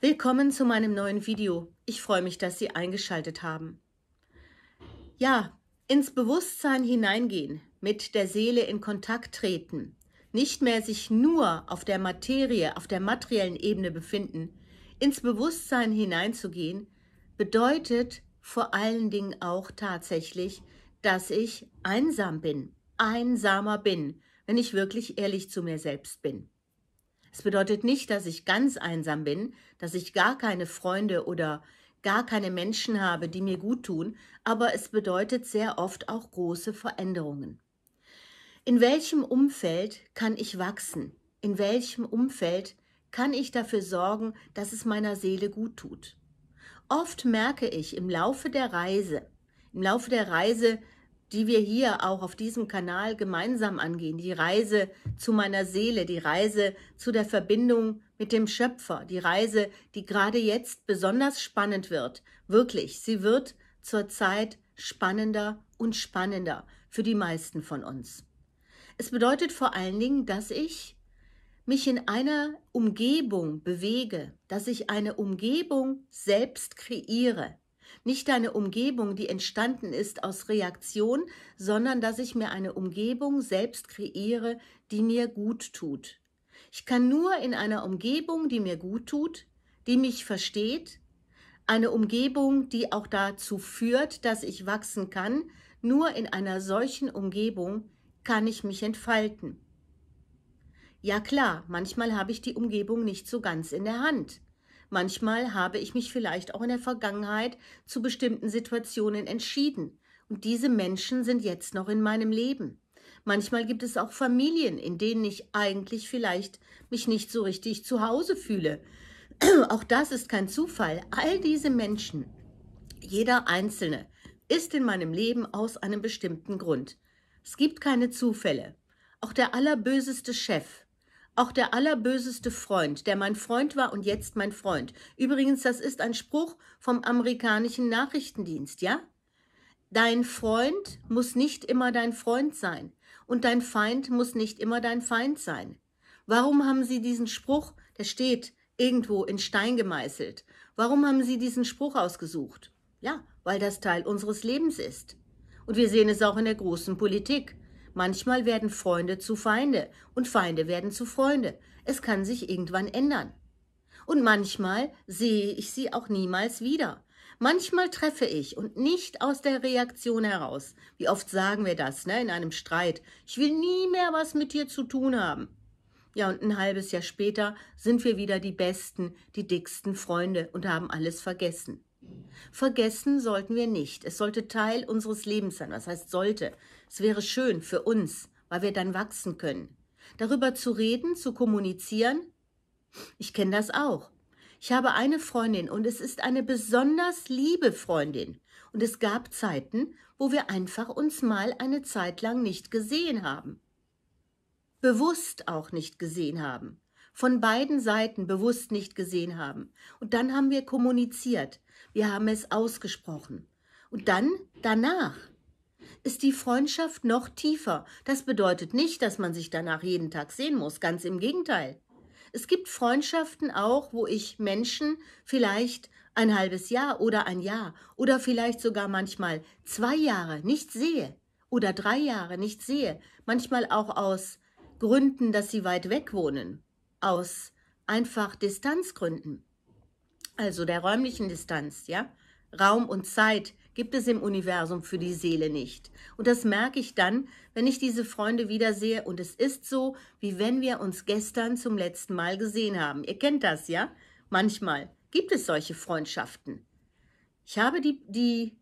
Willkommen zu meinem neuen Video. Ich freue mich, dass Sie eingeschaltet haben. Ja, ins Bewusstsein hineingehen, mit der Seele in Kontakt treten, nicht mehr sich nur auf der Materie, auf der materiellen Ebene befinden, ins Bewusstsein hineinzugehen, bedeutet vor allen Dingen auch tatsächlich, dass ich einsam bin, einsamer bin, wenn ich wirklich ehrlich zu mir selbst bin. Es bedeutet nicht, dass ich ganz einsam bin, dass ich gar keine Freunde oder gar keine Menschen habe, die mir gut tun, aber es bedeutet sehr oft auch große Veränderungen. In welchem Umfeld kann ich wachsen? In welchem Umfeld kann ich dafür sorgen, dass es meiner Seele gut tut? Oft merke ich im Laufe der Reise, im Laufe der Reise die wir hier auch auf diesem Kanal gemeinsam angehen. Die Reise zu meiner Seele, die Reise zu der Verbindung mit dem Schöpfer, die Reise, die gerade jetzt besonders spannend wird. Wirklich, sie wird zurzeit spannender und spannender für die meisten von uns. Es bedeutet vor allen Dingen, dass ich mich in einer Umgebung bewege, dass ich eine Umgebung selbst kreiere, nicht eine Umgebung, die entstanden ist aus Reaktion, sondern dass ich mir eine Umgebung selbst kreiere, die mir gut tut. Ich kann nur in einer Umgebung, die mir gut tut, die mich versteht, eine Umgebung, die auch dazu führt, dass ich wachsen kann, nur in einer solchen Umgebung kann ich mich entfalten. Ja klar, manchmal habe ich die Umgebung nicht so ganz in der Hand. Manchmal habe ich mich vielleicht auch in der Vergangenheit zu bestimmten Situationen entschieden. Und diese Menschen sind jetzt noch in meinem Leben. Manchmal gibt es auch Familien, in denen ich eigentlich vielleicht mich nicht so richtig zu Hause fühle. Auch das ist kein Zufall. All diese Menschen, jeder einzelne, ist in meinem Leben aus einem bestimmten Grund. Es gibt keine Zufälle. Auch der allerböseste Chef auch der allerböseste Freund, der mein Freund war und jetzt mein Freund. Übrigens, das ist ein Spruch vom amerikanischen Nachrichtendienst, ja? Dein Freund muss nicht immer dein Freund sein und dein Feind muss nicht immer dein Feind sein. Warum haben Sie diesen Spruch, der steht irgendwo in Stein gemeißelt, warum haben Sie diesen Spruch ausgesucht? Ja, weil das Teil unseres Lebens ist. Und wir sehen es auch in der großen Politik. Manchmal werden Freunde zu Feinde und Feinde werden zu Freunde. Es kann sich irgendwann ändern. Und manchmal sehe ich sie auch niemals wieder. Manchmal treffe ich und nicht aus der Reaktion heraus. Wie oft sagen wir das, ne, in einem Streit. Ich will nie mehr was mit dir zu tun haben. Ja, und ein halbes Jahr später sind wir wieder die besten, die dicksten Freunde und haben alles vergessen. Vergessen sollten wir nicht. Es sollte Teil unseres Lebens sein. Was heißt sollte? Es wäre schön für uns, weil wir dann wachsen können. Darüber zu reden, zu kommunizieren. Ich kenne das auch. Ich habe eine Freundin und es ist eine besonders liebe Freundin. Und es gab Zeiten, wo wir einfach uns mal eine Zeit lang nicht gesehen haben. Bewusst auch nicht gesehen haben. Von beiden Seiten bewusst nicht gesehen haben. Und dann haben wir kommuniziert wir haben es ausgesprochen. Und dann, danach, ist die Freundschaft noch tiefer. Das bedeutet nicht, dass man sich danach jeden Tag sehen muss, ganz im Gegenteil. Es gibt Freundschaften auch, wo ich Menschen vielleicht ein halbes Jahr oder ein Jahr oder vielleicht sogar manchmal zwei Jahre nicht sehe oder drei Jahre nicht sehe, manchmal auch aus Gründen, dass sie weit weg wohnen, aus einfach Distanzgründen also der räumlichen Distanz, ja, Raum und Zeit gibt es im Universum für die Seele nicht. Und das merke ich dann, wenn ich diese Freunde wiedersehe und es ist so, wie wenn wir uns gestern zum letzten Mal gesehen haben. Ihr kennt das, ja? Manchmal gibt es solche Freundschaften. Ich habe die, die,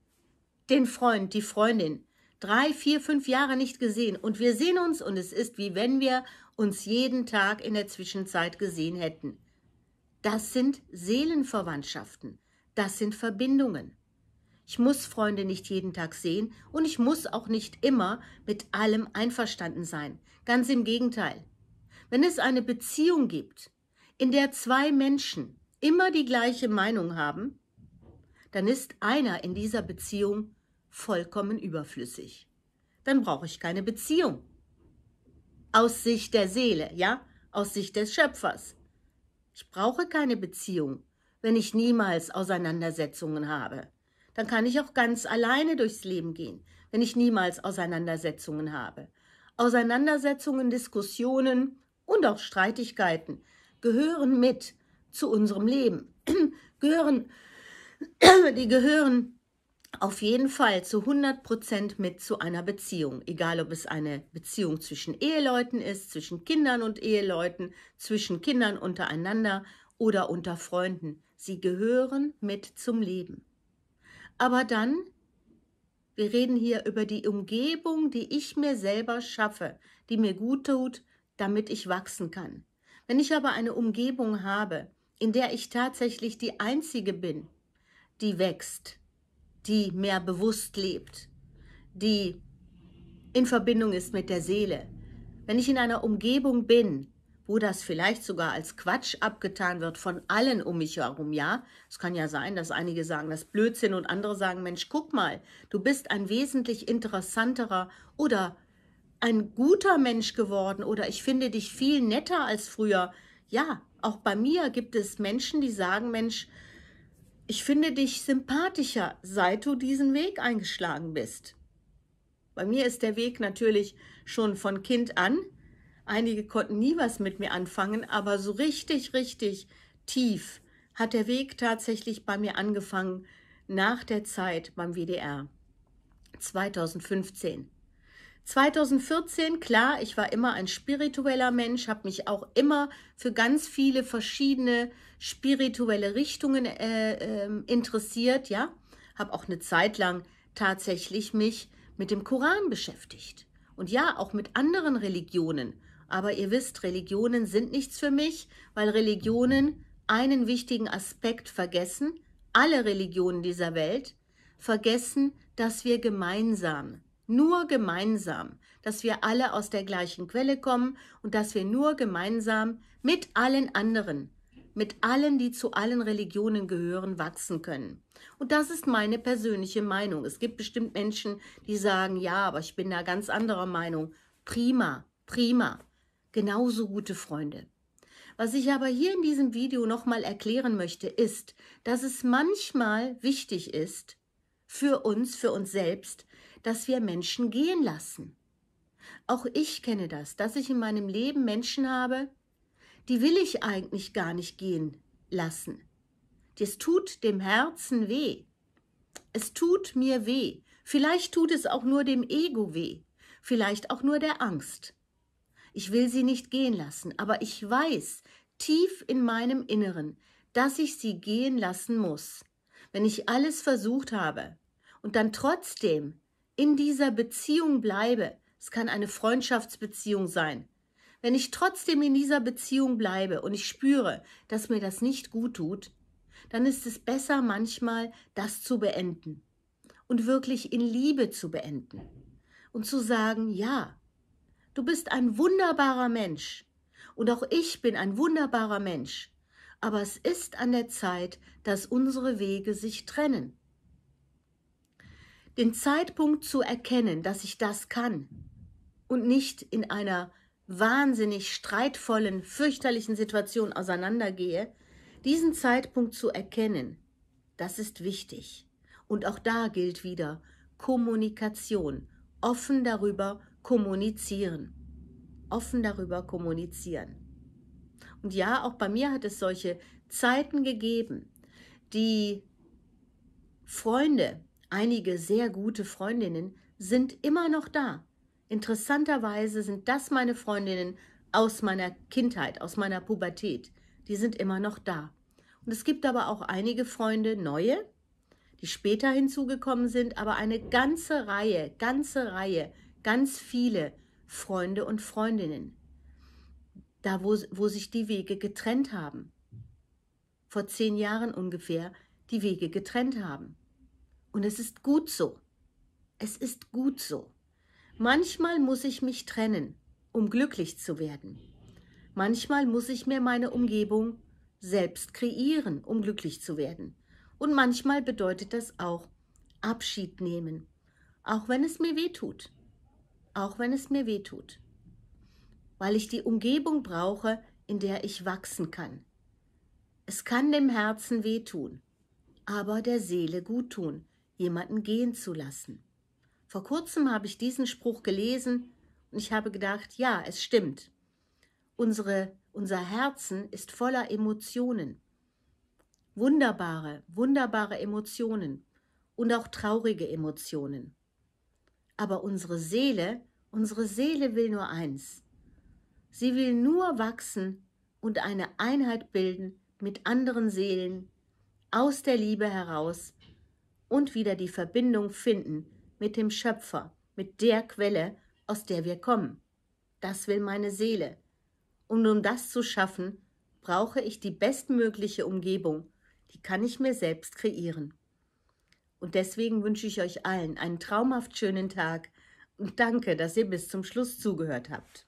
den Freund, die Freundin drei, vier, fünf Jahre nicht gesehen und wir sehen uns und es ist, wie wenn wir uns jeden Tag in der Zwischenzeit gesehen hätten. Das sind Seelenverwandtschaften. Das sind Verbindungen. Ich muss Freunde nicht jeden Tag sehen und ich muss auch nicht immer mit allem einverstanden sein. Ganz im Gegenteil. Wenn es eine Beziehung gibt, in der zwei Menschen immer die gleiche Meinung haben, dann ist einer in dieser Beziehung vollkommen überflüssig. Dann brauche ich keine Beziehung. Aus Sicht der Seele, ja, aus Sicht des Schöpfers. Ich brauche keine Beziehung, wenn ich niemals Auseinandersetzungen habe. Dann kann ich auch ganz alleine durchs Leben gehen, wenn ich niemals Auseinandersetzungen habe. Auseinandersetzungen, Diskussionen und auch Streitigkeiten gehören mit zu unserem Leben. gehören, die gehören auf jeden Fall zu 100% mit zu einer Beziehung. Egal, ob es eine Beziehung zwischen Eheleuten ist, zwischen Kindern und Eheleuten, zwischen Kindern untereinander oder unter Freunden. Sie gehören mit zum Leben. Aber dann, wir reden hier über die Umgebung, die ich mir selber schaffe, die mir gut tut, damit ich wachsen kann. Wenn ich aber eine Umgebung habe, in der ich tatsächlich die Einzige bin, die wächst, die mehr bewusst lebt, die in Verbindung ist mit der Seele. Wenn ich in einer Umgebung bin, wo das vielleicht sogar als Quatsch abgetan wird von allen um mich herum, ja? Es kann ja sein, dass einige sagen, das ist Blödsinn und andere sagen, Mensch, guck mal, du bist ein wesentlich interessanterer oder ein guter Mensch geworden oder ich finde dich viel netter als früher. Ja, auch bei mir gibt es Menschen, die sagen, Mensch, ich finde dich sympathischer, seit du diesen Weg eingeschlagen bist. Bei mir ist der Weg natürlich schon von Kind an. Einige konnten nie was mit mir anfangen, aber so richtig, richtig tief hat der Weg tatsächlich bei mir angefangen nach der Zeit beim WDR 2015. 2014, klar, ich war immer ein spiritueller Mensch, habe mich auch immer für ganz viele verschiedene spirituelle Richtungen äh, äh, interessiert, ja. Habe auch eine Zeit lang tatsächlich mich mit dem Koran beschäftigt. Und ja, auch mit anderen Religionen. Aber ihr wisst, Religionen sind nichts für mich, weil Religionen einen wichtigen Aspekt vergessen, alle Religionen dieser Welt vergessen, dass wir gemeinsam nur gemeinsam, dass wir alle aus der gleichen Quelle kommen und dass wir nur gemeinsam mit allen anderen, mit allen, die zu allen Religionen gehören, wachsen können. Und das ist meine persönliche Meinung. Es gibt bestimmt Menschen, die sagen, ja, aber ich bin da ganz anderer Meinung. Prima, prima. Genauso gute Freunde. Was ich aber hier in diesem Video nochmal erklären möchte, ist, dass es manchmal wichtig ist, für uns, für uns selbst, dass wir Menschen gehen lassen. Auch ich kenne das, dass ich in meinem Leben Menschen habe, die will ich eigentlich gar nicht gehen lassen. Das tut dem Herzen weh. Es tut mir weh. Vielleicht tut es auch nur dem Ego weh. Vielleicht auch nur der Angst. Ich will sie nicht gehen lassen, aber ich weiß tief in meinem Inneren, dass ich sie gehen lassen muss wenn ich alles versucht habe und dann trotzdem in dieser Beziehung bleibe, es kann eine Freundschaftsbeziehung sein, wenn ich trotzdem in dieser Beziehung bleibe und ich spüre, dass mir das nicht gut tut, dann ist es besser manchmal, das zu beenden und wirklich in Liebe zu beenden und zu sagen, ja, du bist ein wunderbarer Mensch und auch ich bin ein wunderbarer Mensch aber es ist an der Zeit, dass unsere Wege sich trennen. Den Zeitpunkt zu erkennen, dass ich das kann und nicht in einer wahnsinnig streitvollen, fürchterlichen Situation auseinandergehe, diesen Zeitpunkt zu erkennen, das ist wichtig. Und auch da gilt wieder Kommunikation, offen darüber kommunizieren. Offen darüber kommunizieren. Und ja, auch bei mir hat es solche Zeiten gegeben, die Freunde, einige sehr gute Freundinnen, sind immer noch da. Interessanterweise sind das meine Freundinnen aus meiner Kindheit, aus meiner Pubertät. Die sind immer noch da. Und es gibt aber auch einige Freunde, neue, die später hinzugekommen sind, aber eine ganze Reihe, ganze Reihe, ganz viele Freunde und Freundinnen da wo, wo sich die Wege getrennt haben. Vor zehn Jahren ungefähr die Wege getrennt haben. Und es ist gut so. Es ist gut so. Manchmal muss ich mich trennen, um glücklich zu werden. Manchmal muss ich mir meine Umgebung selbst kreieren, um glücklich zu werden. Und manchmal bedeutet das auch Abschied nehmen, auch wenn es mir weh tut. Auch wenn es mir weh tut weil ich die Umgebung brauche, in der ich wachsen kann. Es kann dem Herzen wehtun, aber der Seele guttun, jemanden gehen zu lassen. Vor kurzem habe ich diesen Spruch gelesen und ich habe gedacht, ja, es stimmt. Unsere, unser Herzen ist voller Emotionen. Wunderbare, wunderbare Emotionen und auch traurige Emotionen. Aber unsere Seele, unsere Seele will nur eins, Sie will nur wachsen und eine Einheit bilden mit anderen Seelen aus der Liebe heraus und wieder die Verbindung finden mit dem Schöpfer, mit der Quelle, aus der wir kommen. Das will meine Seele. Und um das zu schaffen, brauche ich die bestmögliche Umgebung, die kann ich mir selbst kreieren. Und deswegen wünsche ich euch allen einen traumhaft schönen Tag und danke, dass ihr bis zum Schluss zugehört habt.